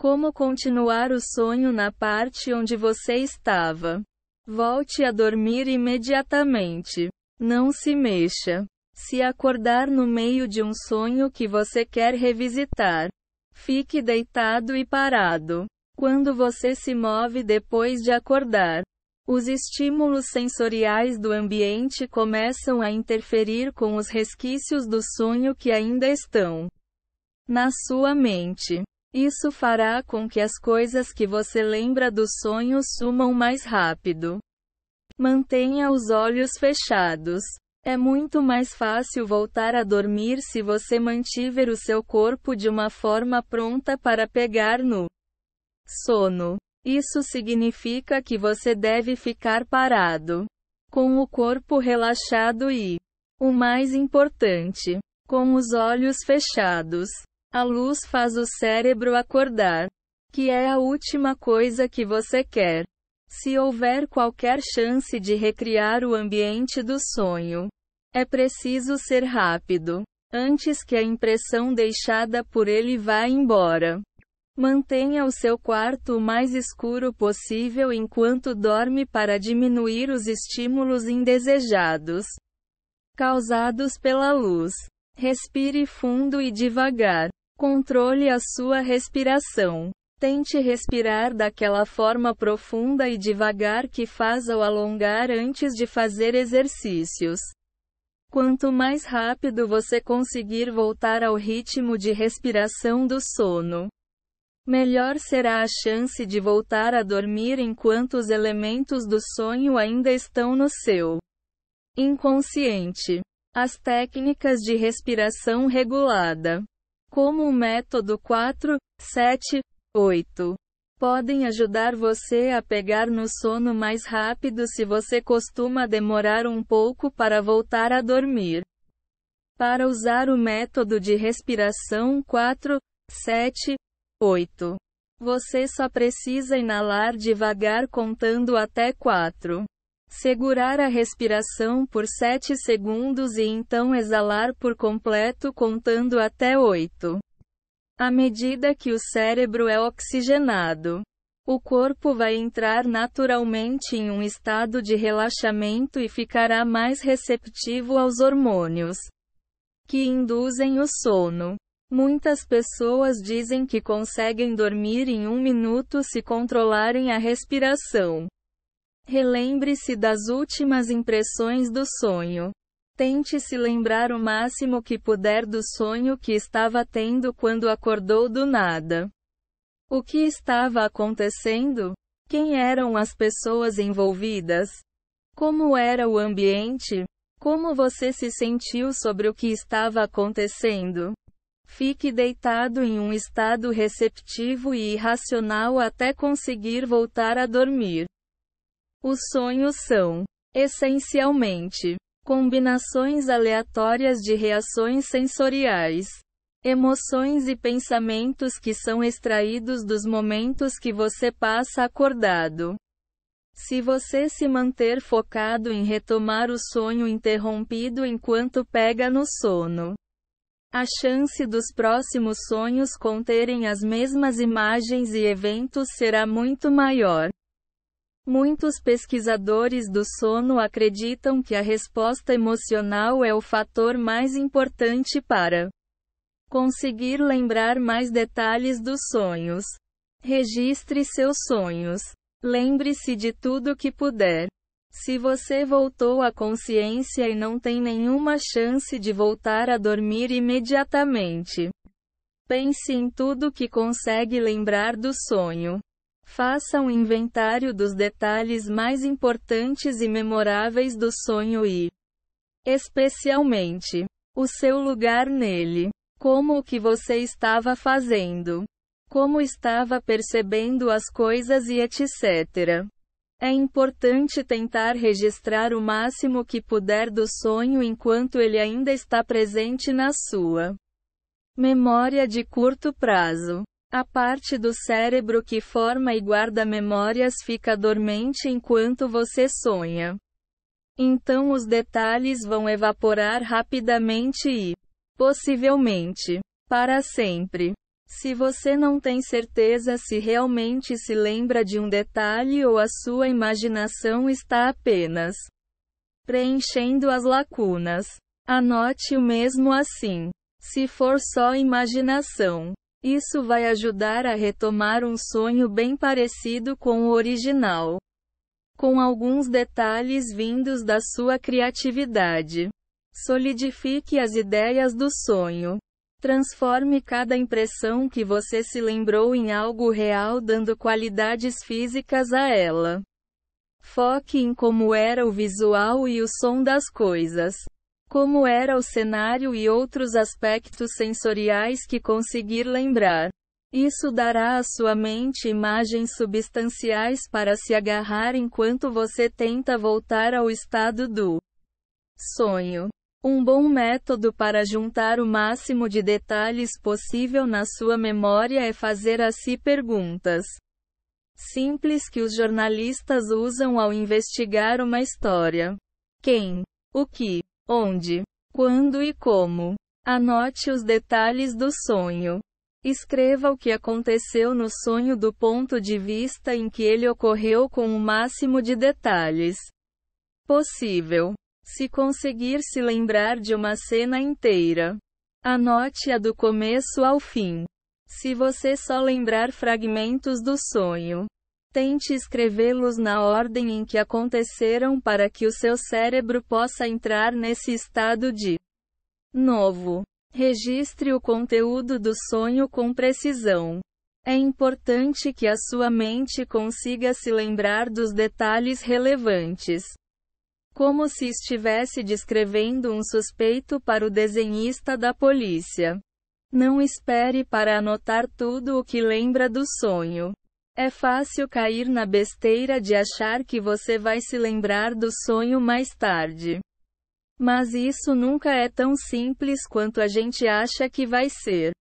Como continuar o sonho na parte onde você estava? Volte a dormir imediatamente. Não se mexa. Se acordar no meio de um sonho que você quer revisitar, fique deitado e parado. Quando você se move depois de acordar, os estímulos sensoriais do ambiente começam a interferir com os resquícios do sonho que ainda estão na sua mente. Isso fará com que as coisas que você lembra dos sonhos sumam mais rápido. Mantenha os olhos fechados. É muito mais fácil voltar a dormir se você mantiver o seu corpo de uma forma pronta para pegar no sono. Isso significa que você deve ficar parado, com o corpo relaxado e, o mais importante, com os olhos fechados. A luz faz o cérebro acordar, que é a última coisa que você quer. Se houver qualquer chance de recriar o ambiente do sonho, é preciso ser rápido, antes que a impressão deixada por ele vá embora. Mantenha o seu quarto o mais escuro possível enquanto dorme para diminuir os estímulos indesejados causados pela luz. Respire fundo e devagar. Controle a sua respiração. Tente respirar daquela forma profunda e devagar que faz ao alongar antes de fazer exercícios. Quanto mais rápido você conseguir voltar ao ritmo de respiração do sono, melhor será a chance de voltar a dormir enquanto os elementos do sonho ainda estão no seu inconsciente. As técnicas de respiração regulada como o método 4, 7, 8. Podem ajudar você a pegar no sono mais rápido se você costuma demorar um pouco para voltar a dormir. Para usar o método de respiração 4, 7, 8. Você só precisa inalar devagar contando até 4. Segurar a respiração por 7 segundos e então exalar por completo contando até 8. À medida que o cérebro é oxigenado, o corpo vai entrar naturalmente em um estado de relaxamento e ficará mais receptivo aos hormônios que induzem o sono. Muitas pessoas dizem que conseguem dormir em um minuto se controlarem a respiração. Relembre-se das últimas impressões do sonho. Tente se lembrar o máximo que puder do sonho que estava tendo quando acordou do nada. O que estava acontecendo? Quem eram as pessoas envolvidas? Como era o ambiente? Como você se sentiu sobre o que estava acontecendo? Fique deitado em um estado receptivo e irracional até conseguir voltar a dormir. Os sonhos são, essencialmente, combinações aleatórias de reações sensoriais, emoções e pensamentos que são extraídos dos momentos que você passa acordado. Se você se manter focado em retomar o sonho interrompido enquanto pega no sono, a chance dos próximos sonhos conterem as mesmas imagens e eventos será muito maior. Muitos pesquisadores do sono acreditam que a resposta emocional é o fator mais importante para conseguir lembrar mais detalhes dos sonhos. Registre seus sonhos. Lembre-se de tudo que puder. Se você voltou à consciência e não tem nenhuma chance de voltar a dormir imediatamente, pense em tudo que consegue lembrar do sonho. Faça um inventário dos detalhes mais importantes e memoráveis do sonho e, especialmente, o seu lugar nele. Como o que você estava fazendo, como estava percebendo as coisas e etc. É importante tentar registrar o máximo que puder do sonho enquanto ele ainda está presente na sua memória de curto prazo. A parte do cérebro que forma e guarda memórias fica dormente enquanto você sonha. Então os detalhes vão evaporar rapidamente e, possivelmente, para sempre. Se você não tem certeza se realmente se lembra de um detalhe ou a sua imaginação está apenas preenchendo as lacunas, anote o mesmo assim. Se for só imaginação, isso vai ajudar a retomar um sonho bem parecido com o original, com alguns detalhes vindos da sua criatividade. Solidifique as ideias do sonho. Transforme cada impressão que você se lembrou em algo real, dando qualidades físicas a ela. Foque em como era o visual e o som das coisas como era o cenário e outros aspectos sensoriais que conseguir lembrar. Isso dará à sua mente imagens substanciais para se agarrar enquanto você tenta voltar ao estado do sonho. Um bom método para juntar o máximo de detalhes possível na sua memória é fazer a si perguntas simples que os jornalistas usam ao investigar uma história. Quem? O que? onde, quando e como. Anote os detalhes do sonho. Escreva o que aconteceu no sonho do ponto de vista em que ele ocorreu com o máximo de detalhes possível. Se conseguir se lembrar de uma cena inteira, anote-a do começo ao fim. Se você só lembrar fragmentos do sonho, Tente escrevê-los na ordem em que aconteceram para que o seu cérebro possa entrar nesse estado de novo. Registre o conteúdo do sonho com precisão. É importante que a sua mente consiga se lembrar dos detalhes relevantes. Como se estivesse descrevendo um suspeito para o desenhista da polícia. Não espere para anotar tudo o que lembra do sonho. É fácil cair na besteira de achar que você vai se lembrar do sonho mais tarde. Mas isso nunca é tão simples quanto a gente acha que vai ser.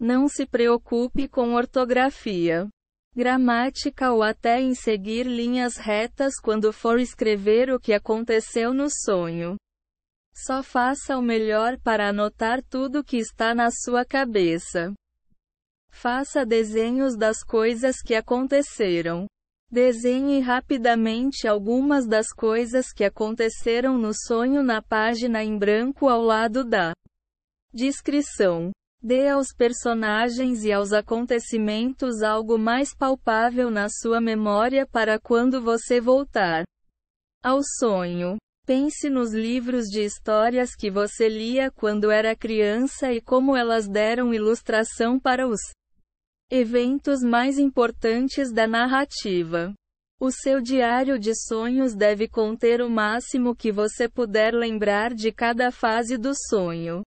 Não se preocupe com ortografia, gramática ou até em seguir linhas retas quando for escrever o que aconteceu no sonho. Só faça o melhor para anotar tudo que está na sua cabeça. Faça desenhos das coisas que aconteceram. Desenhe rapidamente algumas das coisas que aconteceram no sonho na página em branco ao lado da descrição. Dê aos personagens e aos acontecimentos algo mais palpável na sua memória para quando você voltar ao sonho. Pense nos livros de histórias que você lia quando era criança e como elas deram ilustração para os eventos mais importantes da narrativa. O seu diário de sonhos deve conter o máximo que você puder lembrar de cada fase do sonho.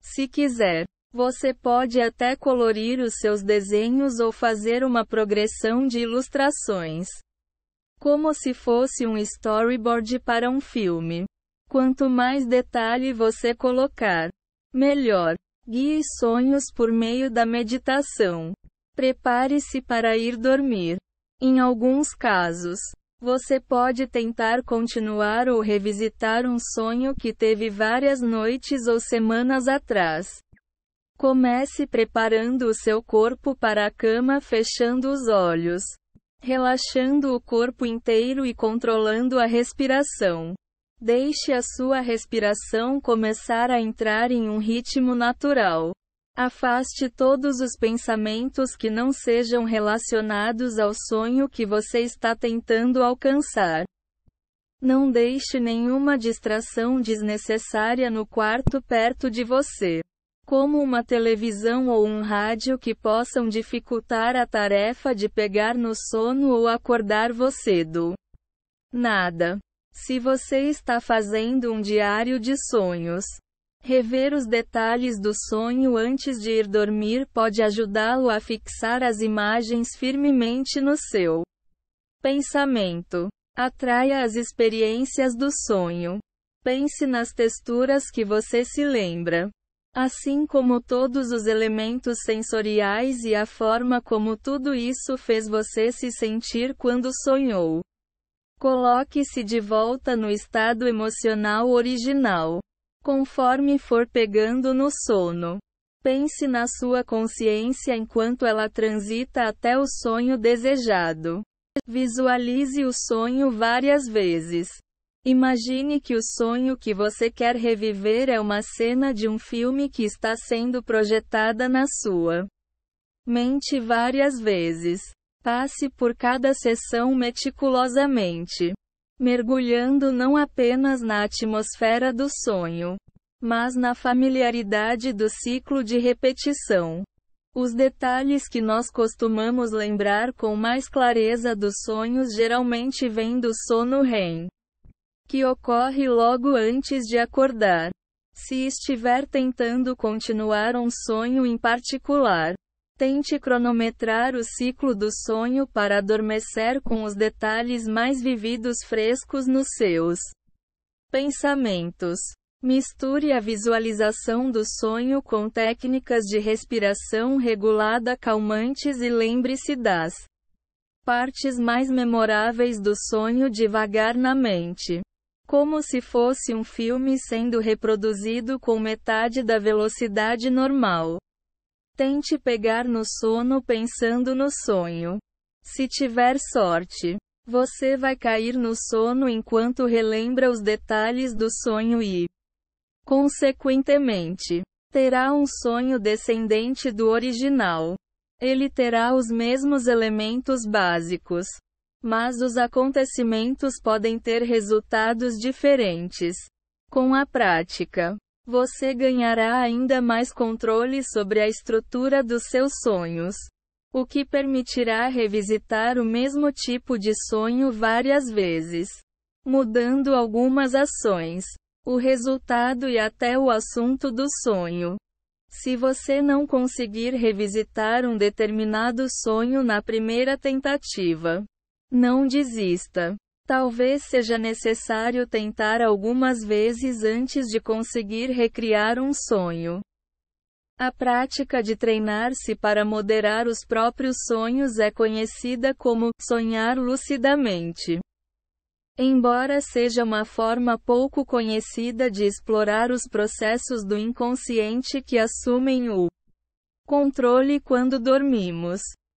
Se quiser, você pode até colorir os seus desenhos ou fazer uma progressão de ilustrações. Como se fosse um storyboard para um filme. Quanto mais detalhe você colocar, melhor. Guie sonhos por meio da meditação. Prepare-se para ir dormir. Em alguns casos, você pode tentar continuar ou revisitar um sonho que teve várias noites ou semanas atrás. Comece preparando o seu corpo para a cama fechando os olhos relaxando o corpo inteiro e controlando a respiração. Deixe a sua respiração começar a entrar em um ritmo natural. Afaste todos os pensamentos que não sejam relacionados ao sonho que você está tentando alcançar. Não deixe nenhuma distração desnecessária no quarto perto de você como uma televisão ou um rádio que possam dificultar a tarefa de pegar no sono ou acordar você do nada. Se você está fazendo um diário de sonhos, rever os detalhes do sonho antes de ir dormir pode ajudá-lo a fixar as imagens firmemente no seu pensamento. Atraia as experiências do sonho. Pense nas texturas que você se lembra. Assim como todos os elementos sensoriais e a forma como tudo isso fez você se sentir quando sonhou. Coloque-se de volta no estado emocional original. Conforme for pegando no sono, pense na sua consciência enquanto ela transita até o sonho desejado. Visualize o sonho várias vezes. Imagine que o sonho que você quer reviver é uma cena de um filme que está sendo projetada na sua mente várias vezes. Passe por cada sessão meticulosamente, mergulhando não apenas na atmosfera do sonho, mas na familiaridade do ciclo de repetição. Os detalhes que nós costumamos lembrar com mais clareza dos sonhos geralmente vêm do sono REM que ocorre logo antes de acordar. Se estiver tentando continuar um sonho em particular, tente cronometrar o ciclo do sonho para adormecer com os detalhes mais vividos frescos nos seus pensamentos. Misture a visualização do sonho com técnicas de respiração regulada calmantes e lembre-se das partes mais memoráveis do sonho devagar na mente como se fosse um filme sendo reproduzido com metade da velocidade normal. Tente pegar no sono pensando no sonho. Se tiver sorte, você vai cair no sono enquanto relembra os detalhes do sonho e, consequentemente, terá um sonho descendente do original. Ele terá os mesmos elementos básicos. Mas os acontecimentos podem ter resultados diferentes. Com a prática, você ganhará ainda mais controle sobre a estrutura dos seus sonhos, o que permitirá revisitar o mesmo tipo de sonho várias vezes, mudando algumas ações, o resultado e até o assunto do sonho. Se você não conseguir revisitar um determinado sonho na primeira tentativa, não desista. Talvez seja necessário tentar algumas vezes antes de conseguir recriar um sonho. A prática de treinar-se para moderar os próprios sonhos é conhecida como sonhar lucidamente. Embora seja uma forma pouco conhecida de explorar os processos do inconsciente que assumem o controle quando dormimos,